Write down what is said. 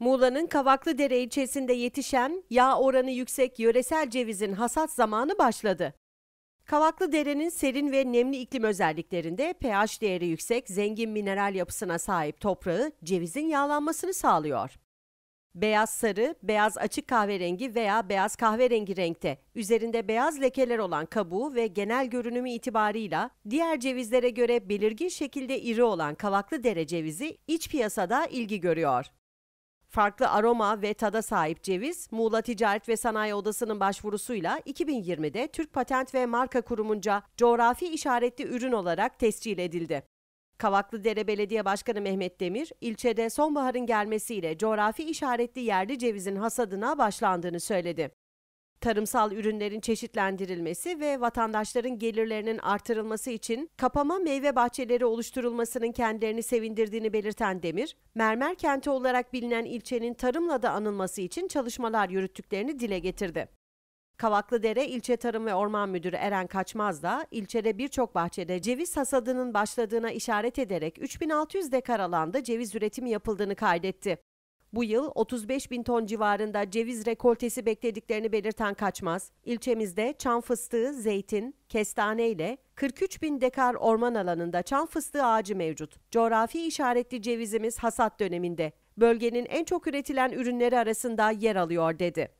Muğla'nın Kavaklıdere ilçesinde yetişen yağ oranı yüksek yöresel cevizin hasat zamanı başladı. Kavaklıdere'nin serin ve nemli iklim özelliklerinde pH değeri yüksek, zengin mineral yapısına sahip toprağı cevizin yağlanmasını sağlıyor. Beyaz sarı, beyaz açık kahverengi veya beyaz kahverengi renkte, üzerinde beyaz lekeler olan kabuğu ve genel görünümü itibarıyla diğer cevizlere göre belirgin şekilde iri olan kavaklı dere cevizi iç piyasada ilgi görüyor. Farklı aroma ve tada sahip ceviz, Muğla Ticaret ve Sanayi Odası'nın başvurusuyla 2020'de Türk Patent ve Marka Kurumunca coğrafi işaretli ürün olarak tescil edildi. Kavaklıdere Belediye Başkanı Mehmet Demir, ilçede sonbaharın gelmesiyle coğrafi işaretli yerli cevizin hasadına başlandığını söyledi tarımsal ürünlerin çeşitlendirilmesi ve vatandaşların gelirlerinin artırılması için kapama meyve bahçeleri oluşturulmasının kendilerini sevindirdiğini belirten Demir, mermer kenti olarak bilinen ilçenin tarımla da anılması için çalışmalar yürüttüklerini dile getirdi. Kavaklıdere İlçe Tarım ve Orman Müdürü Eren Kaçmaz da ilçede birçok bahçede ceviz hasadının başladığına işaret ederek 3600 dekar alanda ceviz üretimi yapıldığını kaydetti. Bu yıl 35 bin ton civarında ceviz rekoltesi beklediklerini belirten Kaçmaz, ilçemizde çam fıstığı, zeytin, kestane ile 43 bin dekar orman alanında çam fıstığı ağacı mevcut. Coğrafi işaretli cevizimiz hasat döneminde. Bölgenin en çok üretilen ürünleri arasında yer alıyor dedi.